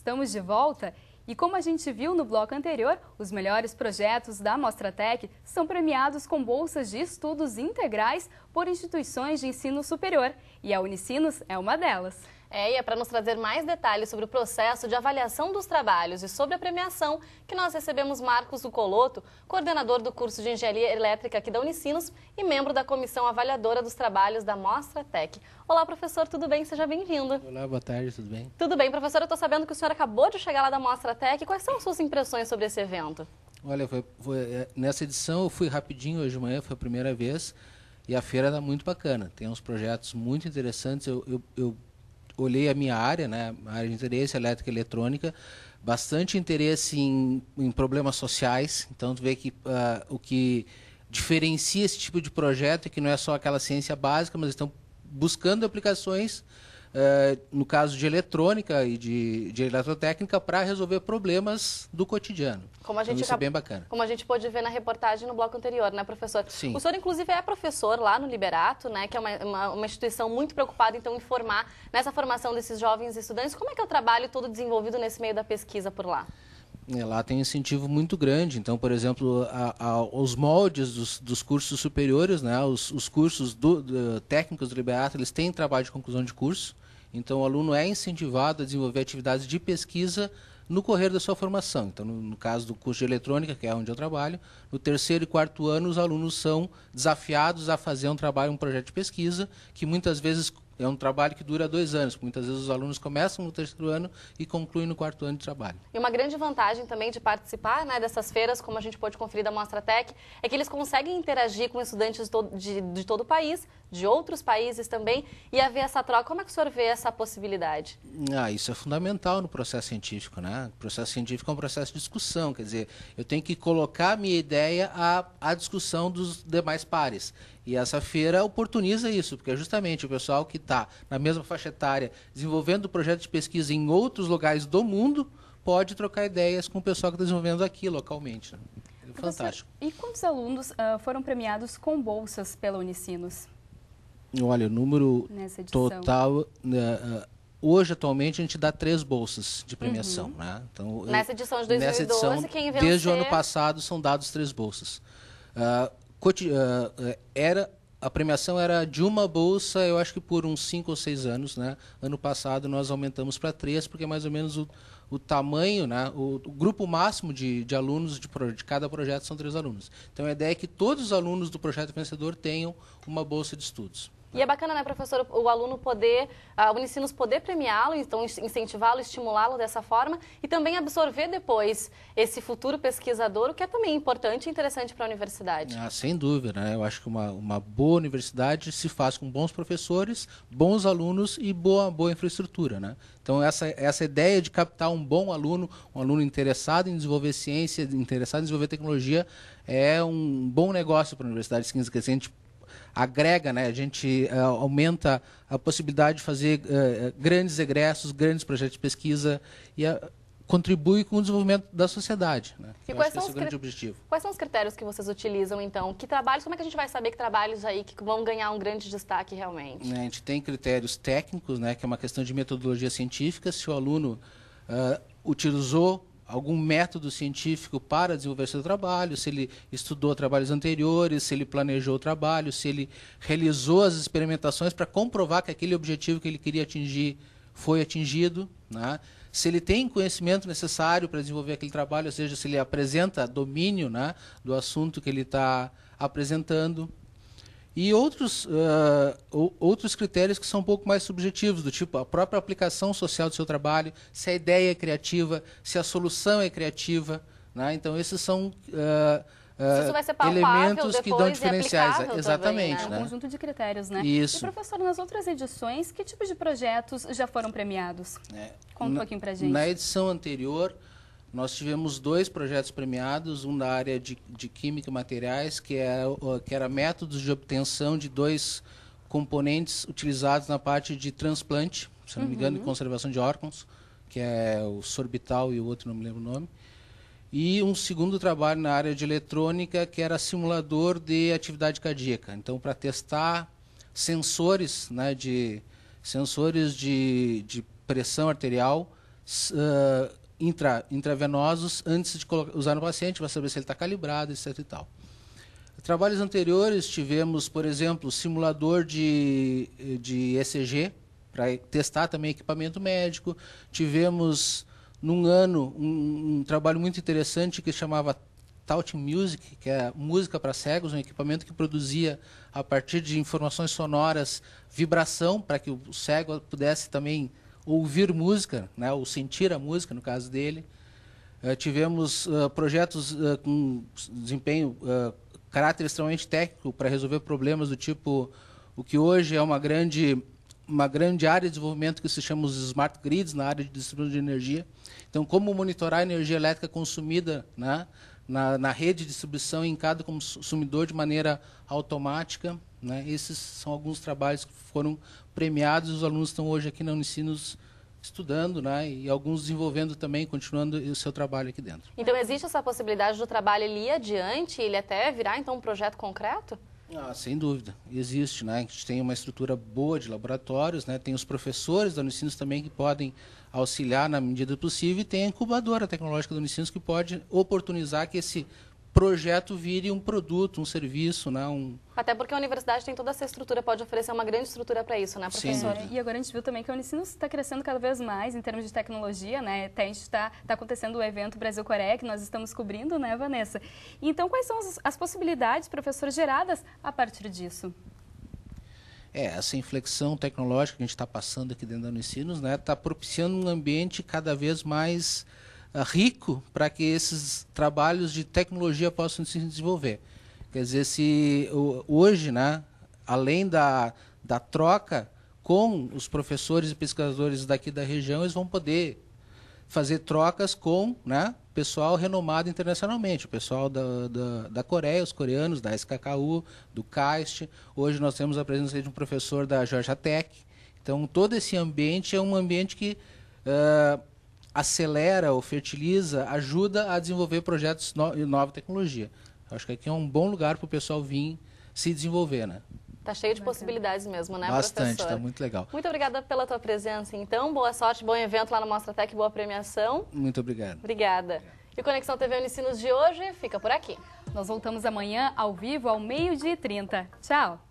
Estamos de volta e como a gente viu no bloco anterior, os melhores projetos da Mostratec são premiados com bolsas de estudos integrais por instituições de ensino superior e a Unicinos é uma delas. É, e é para nos trazer mais detalhes sobre o processo de avaliação dos trabalhos e sobre a premiação que nós recebemos Marcos do Coloto, coordenador do curso de Engenharia Elétrica aqui da Unicinos e membro da Comissão Avaliadora dos Trabalhos da Mostra Tech. Olá, professor, tudo bem? Seja bem-vindo. Olá, boa tarde, tudo bem? Tudo bem, professor. Eu estou sabendo que o senhor acabou de chegar lá da Mostra Tech. Quais são suas impressões sobre esse evento? Olha, foi, foi, é, nessa edição eu fui rapidinho hoje de manhã, foi a primeira vez, e a feira está muito bacana. Tem uns projetos muito interessantes. eu, eu, eu olhei a minha área, né, a área de interesse elétrica e eletrônica, bastante interesse em, em problemas sociais. Então, tu vê que uh, o que diferencia esse tipo de projeto é que não é só aquela ciência básica, mas estão buscando aplicações é, no caso de eletrônica e de, de eletrotécnica, para resolver problemas do cotidiano. Como a então, gente então, isso é bem bacana. Como a gente pôde ver na reportagem no bloco anterior, né, professor? Sim. O senhor, inclusive, é professor lá no Liberato, né, que é uma, uma, uma instituição muito preocupada, então, em formar, nessa formação desses jovens estudantes. Como é que é o trabalho todo desenvolvido nesse meio da pesquisa por lá? Né, lá tem incentivo muito grande. Então, por exemplo, a, a, os moldes dos, dos, cursos superiores, né, os, os cursos do, do, técnicos do Liberato, eles têm trabalho de conclusão de curso. Então, o aluno é incentivado a desenvolver atividades de pesquisa no correr da sua formação. Então, no, no, caso do curso de eletrônica, que é onde eu trabalho, no terceiro e quarto ano, os alunos são desafiados a fazer um trabalho, um projeto de pesquisa, que muitas vezes é um trabalho que dura dois anos. Muitas vezes os alunos começam no terceiro ano e concluem no quarto ano de trabalho. E uma grande vantagem também de participar né, dessas feiras, como a gente pode conferir da Mostra Tech, é que eles conseguem interagir com estudantes de todo, de, de todo o país, de outros países também, e haver essa troca. Como é que o senhor vê essa possibilidade? Ah, isso é fundamental no processo científico. Né? O processo científico é um processo de discussão, quer dizer, eu tenho que colocar a minha ideia à, à discussão dos demais pares. E essa feira oportuniza isso, porque é justamente o pessoal que está na mesma faixa etária, desenvolvendo projetos de pesquisa em outros lugares do mundo, pode trocar ideias com o pessoal que está desenvolvendo aqui localmente. Né? fantástico. e quantos alunos uh, foram premiados com bolsas pela Unicinos? Olha, o número total. Né, ah, hoje, atualmente, a gente dá três bolsas de premiação. Uhum. Né? Então, nessa edição de 2012, nessa edição, quem venceu... Desde o ano é passado, são dados três bolsas. Uh, eh, eh, era a premiação era de uma bolsa, eu acho que por uns cinco ou seis anos. Né? Ano passado nós aumentamos para três, porque é mais ou menos o, o tamanho, né? o, o grupo máximo de, de alunos de, de, cada projeto são três alunos. Então a ideia é que todos os alunos do projeto vencedor tenham uma bolsa de estudos. E é bacana, né, professor, o aluno poder, uh, o Unicinos poder premiá-lo, então incentivá-lo, estimulá-lo dessa forma e também absorver depois esse futuro pesquisador, o que é também importante e interessante para a universidade. Ah, sem dúvida, né? Eu acho que uma, uma boa universidade se faz com bons professores, bons alunos e boa, boa infraestrutura, né? Então, essa, essa ideia de captar um bom aluno, um aluno interessado em desenvolver ciência, interessado em desenvolver tecnologia, é um bom negócio para a Universidade de que a gente agrega, né? a gente uh, aumenta a possibilidade de fazer uh, grandes egressos, grandes projetos de pesquisa e uh, contribui com o desenvolvimento da sociedade. Né? E Eu quais são, é os grande objetivo. quais são os critérios que vocês utilizam, então? Que trabalhos, como é que a gente vai saber que trabalhos aí que vão ganhar um grande destaque realmente? É, a gente tem critérios técnicos, né, que é uma questão de metodologia científica, se o aluno ah, utilizou algum método científico para desenvolver seu trabalho, se ele estudou trabalhos anteriores, se ele planejou o trabalho, se ele realizou as experimentações para comprovar que aquele objetivo que ele queria atingir foi atingido, né? se ele tem conhecimento necessário para desenvolver aquele trabalho, ou seja, se ele apresenta domínio né, do assunto que ele está apresentando e outros, uh, outros critérios que são um pouco mais subjetivos, do tipo a própria aplicação social do seu trabalho, se a ideia é criativa, se a solução é criativa. Né? Então, esses são uh, uh, elementos que dão é diferenciais. Exatamente. Também, né? né? Um conjunto de critérios, né? Isso. E, professor, nas outras edições, que tipo de projetos já foram premiados? É, Conta um pouquinho para gente. Na edição anterior, nós tivemos dois projetos premiados, um na área de, de Química e Materiais, que, é, que era métodos de obtenção de dois componentes utilizados na parte de transplante, se não me engano, e uhum. conservação de órgãos, que é o sorbital e o outro não me lembro o nome. E um segundo trabalho na área de eletrônica, que era simulador de atividade cardíaca. Então, para testar sensores, né, de sensores de, de pressão arterial, uh, intra, intravenosos antes de usar no paciente, para saber se ele está calibrado, etc. E tal. Trabalhos anteriores tivemos, por exemplo, simulador de, de ECG, para testar também equipamento médico. Tivemos, num ano, um, um trabalho muito interessante que chamava Taut Music, que é música para cegos, um equipamento que produzia, a partir de informações sonoras, vibração, para que o cego pudesse também ouvir música, né, ou sentir a música, no caso dele. Uh, tivemos uh, projetos uh, com desempenho, caráter extremamente técnico para resolver problemas do tipo o que hoje é uma grande, uma grande área de desenvolvimento que se chama os smart grids, na área de distribuição de energia. Então, como monitorar a energia elétrica consumida né, na, na rede de distribuição em cada consumidor de maneira automática. Né? Esses são alguns trabalhos que foram premiados, os alunos estão hoje aqui na Unicinos estudando, né? E alguns desenvolvendo também, continuando o seu trabalho aqui dentro. Então existe essa possibilidade do trabalho ele ir adiante, ele até virar então um projeto concreto? Ah, sem dúvida, existe, né? A gente tem uma estrutura boa de laboratórios, né? Tem os professores da Unicinos também que podem auxiliar na medida do possível e tem a incubadora tecnológica da Unicinos que pode oportunizar que esse projeto vire um produto, um serviço, né? Um... Até porque a universidade tem toda essa estrutura, pode oferecer uma grande estrutura para isso, né, professora? Sim. E agora a gente viu também que o ensino está crescendo cada vez mais em termos de tecnologia, né? Até a gente está tá acontecendo o evento Brasil Coreia, que nós estamos cobrindo, né, Vanessa? Então, quais são as, as possibilidades, professor, geradas a partir disso? É, essa inflexão tecnológica que a gente está passando aqui dentro da Unicinos, né, está propiciando um ambiente cada vez mais eh, rico para que esses trabalhos de tecnologia possam se desenvolver. Quer dizer, se hoje, né, além da, da troca com os professores e pesquisadores daqui da região, eles vão poder fazer trocas com né, pessoal renomado internacionalmente, o pessoal da, da, da, Coreia, os coreanos, da SKKU, do KAIST. Hoje nós temos a presença de um professor da Georgia Tech. Então, todo esse ambiente é um ambiente que uh, acelera ou fertiliza, ajuda a desenvolver projetos no e nova tecnologia. Acho que aqui é um bom lugar para o pessoal vir se desenvolver, né? Tá cheio de possibilidades mesmo, né, Bastante, tá professor? tá muito legal. Muito obrigada pela tua presença, então. Boa sorte, bom evento lá no Mostra Tech, boa premiação. Muito obrigado. Obrigada. E o Conexão TV Unicinos de hoje fica por aqui. Nós voltamos amanhã ao vivo ao meio-dia e trinta. Tchau.